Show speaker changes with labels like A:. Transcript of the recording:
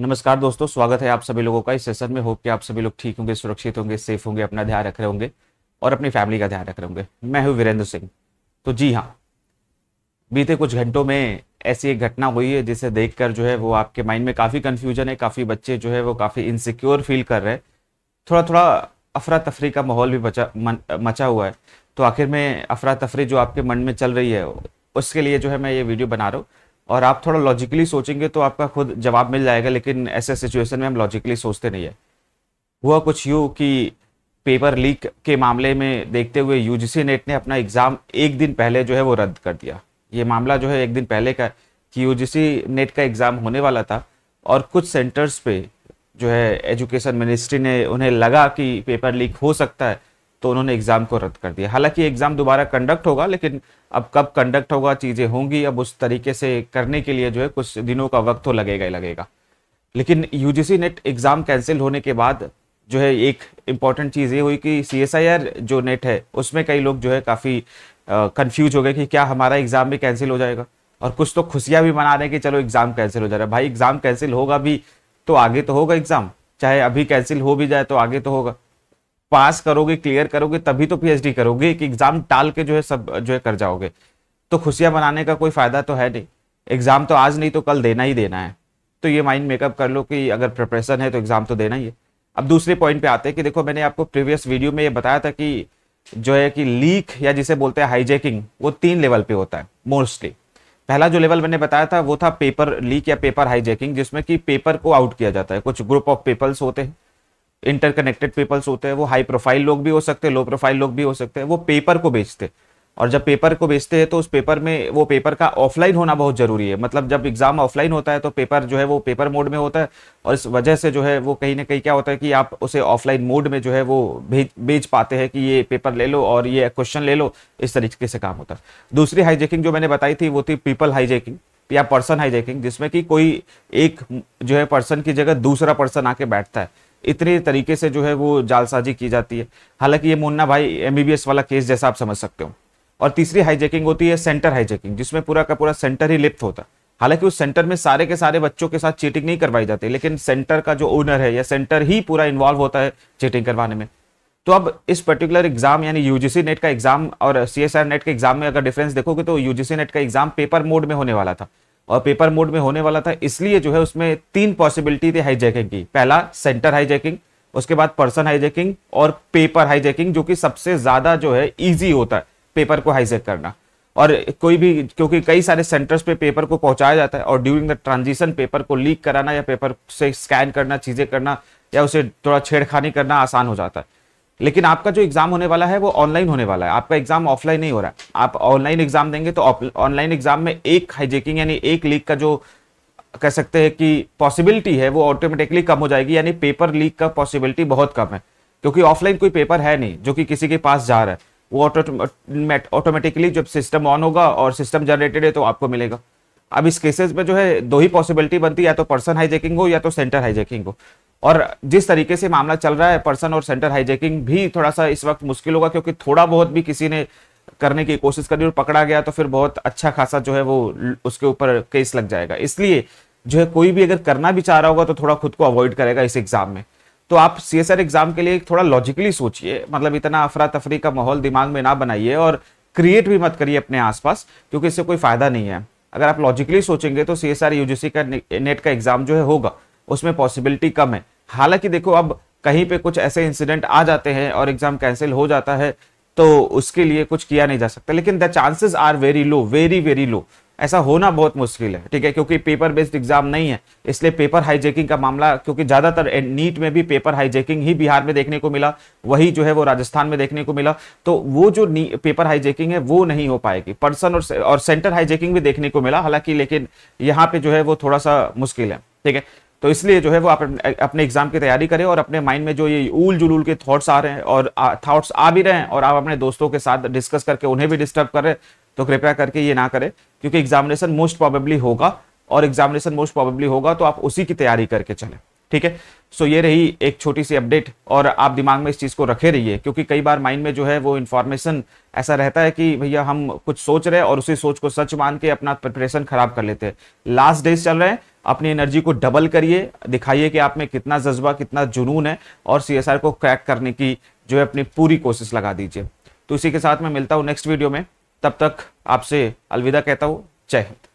A: नमस्कार दोस्तों स्वागत है आप सभी लोगों का इस सेशन में होप कि आप सभी लोग ठीक होंगे सुरक्षित होंगे सेफ होंगे अपना ध्यान रख रहे होंगे और अपनी फैमिली का ध्यान रख रहे होंगे मैं हूं वीरेंद्र सिंह तो जी हाँ बीते कुछ घंटों में ऐसी एक घटना हुई है जिसे देख जो है वो आपके माइंड में काफ़ी कन्फ्यूजन है काफ़ी बच्चे जो है वो काफ़ी इनसिक्योर फील कर रहे हैं थोड़ा थोड़ा अफरा तफरी का माहौल भी बचा मचा हुआ है तो आखिर में अफरा तफरी जो आपके मन में चल रही है उसके लिए जो है मैं ये वीडियो बना रहा हूँ और आप थोड़ा लॉजिकली सोचेंगे तो आपका खुद जवाब मिल जाएगा लेकिन ऐसे सिचुएशन में हम लॉजिकली सोचते नहीं है हुआ कुछ यूँ कि पेपर लीक के मामले में देखते हुए यू नेट ने अपना एग्ज़ाम एक दिन पहले जो है वो रद्द कर दिया ये मामला जो है एक दिन पहले का कि यू नेट का एग्ज़ाम होने वाला था और कुछ सेंटर्स पे जो है एजुकेशन मिनिस्ट्री ने उन्हें लगा कि पेपर लीक हो सकता है तो उन्होंने एग्ज़ाम को रद्द कर दिया हालांकि एग्ज़ाम दोबारा कंडक्ट होगा लेकिन अब कब कंडक्ट होगा चीज़ें होंगी अब उस तरीके से करने के लिए जो है कुछ दिनों का वक्त तो लगेगा ही लगेगा लेकिन यू नेट एग्ज़ाम कैंसिल होने के बाद जो है एक इम्पॉर्टेंट चीज़ ये हुई कि सी जो नेट है उसमें कई लोग जो है काफ़ी कन्फ्यूज हो गए कि क्या हमारा एग्ज़ाम भी कैंसिल हो जाएगा और कुछ तो खुशियाँ भी मना रहे हैं कि चलो एग्ज़ाम कैंसिल हो जा रहा है भाई एग्ज़ाम कैंसिल होगा भी तो आगे तो होगा एग्ज़ाम चाहे अभी कैंसिल हो भी जाए तो आगे तो होगा पास करोगे क्लियर करोगे तभी तो पीएचडी करोगे एक एग्जाम टाल के जो है सब जो है कर जाओगे तो खुशियां बनाने का कोई फायदा तो है नहीं एग्जाम तो आज नहीं तो कल देना ही देना है तो ये माइंड मेकअप कर लो कि अगर प्रिपरेशन है तो एग्जाम तो देना ही है अब दूसरे पॉइंट पे आते हैं कि देखो मैंने आपको प्रीवियस वीडियो में ये बताया था कि जो है कि लीक या जिसे बोलते हैं हाईजेकिंग वो तीन लेवल पे होता है मोस्टली पहला जो लेवल मैंने बताया था वो था पेपर लीक या पेपर हाईजेकिंग जिसमें कि पेपर को आउट किया जाता है कुछ ग्रुप ऑफ पेपर्स होते हैं इंटरकनेक्टेड पीपल्स होते हैं वो हाई प्रोफाइल लोग भी हो सकते हैं लो प्रोफाइल लोग भी हो सकते हैं वो पेपर को बेचते हैं और जब पेपर को बेचते हैं तो उस पेपर में वो पेपर का ऑफलाइन होना बहुत जरूरी है मतलब जब एग्जाम ऑफलाइन होता है तो पेपर जो है वो पेपर मोड में होता है और इस वजह से जो है वो कहीं ना कहीं क्या होता है कि आप उसे ऑफलाइन मोड में जो है वो भेज बेच पाते हैं कि ये पेपर ले लो और ये क्वेश्चन ले लो इस तरीके से काम होता है दूसरी हाईजेकिंग जो मैंने बताई थी वो थी पीपल हाईजेकिंग या पर्सन हाईजैकिंग जिसमें कि कोई एक जो है पर्सन की जगह दूसरा पर्सन आके बैठता है इतने तरीके से जो है वो जालसाजी की जाती है हालांकि ये मुन्ना भाई एम वाला केस जैसा आप समझ सकते हो और तीसरी हाईजैकिंग होती है सेंटर हाईजैकिंग जिसमें पूरा का पूरा सेंटर ही लिप्त होता है हालांकि उस सेंटर में सारे के सारे बच्चों के साथ चीटिंग नहीं करवाई जाती लेकिन सेंटर का जो ओनर है या सेंटर ही पूरा इन्वॉल्व होता है चीटिंग करवाने में तो अब इस पर्टिकुलर एग्जाम यानी यूजीसी नेट का एग्जाम और सी नेट के एग्जाम में अगर डिफरेंस देखोगे तो यूजीसी नेट का एग्जाम पेपर मोड में होने वाला था और पेपर मोड में होने वाला था इसलिए जो है उसमें तीन पॉसिबिलिटी थी हाईजैकिंग की पहला सेंटर हाईजैकिंग उसके बाद पर्सन हाईजैकिंग और पेपर हाईजैकिंग जो कि सबसे ज़्यादा जो है ईजी होता है पेपर को हाईजैक करना और कोई भी क्योंकि कई सारे सेंटर्स पे पेपर को पहुंचाया जाता है और ड्यूरिंग द ट्रांजिशन पेपर को लीक कराना या पेपर से स्कैन करना चीज़ें करना या उसे थोड़ा छेड़खानी करना आसान हो जाता है लेकिन आपका जो एग्जाम होने वाला है वो ऑनलाइन होने वाला है आपका एग्जाम ऑफलाइन नहीं हो रहा है आप ऑनलाइन एग्जाम देंगे तो ऑनलाइन एग्जाम में एक हाईजेकिंग यानी एक लीक का जो कह सकते हैं कि पॉसिबिलिटी है वो ऑटोमेटिकली कम हो जाएगी यानी पेपर लीक का पॉसिबिलिटी बहुत कम है क्योंकि ऑफलाइन कोई पेपर है नहीं जो कि किसी के पास जा रहा है वो ऑटोमेटिकली जब सिस्टम ऑन होगा और सिस्टम जनरेटेड है तो आपको मिलेगा अब इस केसेस में जो है दो ही पॉसिबिलिटी बनती है या तो पर्सन हाईजेकिंग हो या तो सेंटर हाईजेकिंग हो और जिस तरीके से मामला चल रहा है पर्सन और सेंटर हाईजेकिंग भी थोड़ा सा इस वक्त मुश्किल होगा क्योंकि थोड़ा बहुत भी किसी ने करने की कोशिश करी और पकड़ा गया तो फिर बहुत अच्छा खासा जो है वो उसके ऊपर केस लग जाएगा इसलिए जो है कोई भी अगर करना भी चाह रहा होगा तो थोड़ा खुद को अवॉइड करेगा इस एग्जाम में तो आप सी एस आर एग्जाम के लिए थोड़ा लॉजिकली सोचिए मतलब इतना अफरा तफरी का माहौल दिमाग में ना बनाइए और क्रिएट भी मत करिए अपने आसपास क्योंकि इससे कोई फायदा नहीं है अगर आप लॉजिकली सोचेंगे तो सी एस का नेट का एग्जाम जो है होगा उसमें पॉसिबिलिटी कम है हालांकि देखो अब कहीं पे कुछ ऐसे इंसिडेंट आ जाते हैं और एग्जाम कैंसिल हो जाता है तो उसके लिए कुछ किया नहीं जा सकता लेकिन the chances are very low very very low ऐसा होना बहुत मुश्किल है ठीक है क्योंकि पेपर बेस्ड एग्जाम नहीं है इसलिए पेपर हाईजेकिंग का मामला क्योंकि ज्यादातर नीट में भी पेपर हाईजेकिंग ही बिहार में देखने को मिला वही जो है वो राजस्थान में देखने को मिला तो वो जो पेपर हाईजेकिंग है वो नहीं हो पाएगी पर्सन और और सेंटर हाईजेकिंग भी देखने को मिला हालांकि लेकिन यहाँ पे जो है वो थोड़ा सा मुश्किल है ठीक है तो इसलिए जो है वो आप अपने एग्जाम की तैयारी करें और अपने माइंड में जो ये उल जुलूल के थॉट्स आ रहे हैं और थॉट्स आ भी रहे हैं और आप अपने दोस्तों के साथ डिस्कस करके उन्हें भी डिस्टर्ब करें तो कृपया करके ये ना करें क्योंकि एग्जामिनेशन मोस्ट प्रॉबेबली होगा और एग्जामिनेशन मोस्ट प्रॉबेबली होगा तो आप उसी की तैयारी करके चले ठीक है सो ये रही एक छोटी सी अपडेट और आप दिमाग में इस चीज़ को रखे रहिए क्योंकि कई बार माइंड में जो है वो इन्फॉर्मेशन ऐसा रहता है कि भैया हम कुछ सोच रहे हैं और उसी सोच को सच मान के अपना प्रिपरेशन खराब कर लेते हैं लास्ट डेज चल रहे हैं अपनी एनर्जी को डबल करिए दिखाइए कि आप में कितना जज्बा कितना जुनून है और सी को क्रैक करने की जो है अपनी पूरी कोशिश लगा दीजिए तो इसी के साथ मैं मिलता हूँ नेक्स्ट वीडियो में तब तक आपसे अलविदा कहता हूँ जय हिंद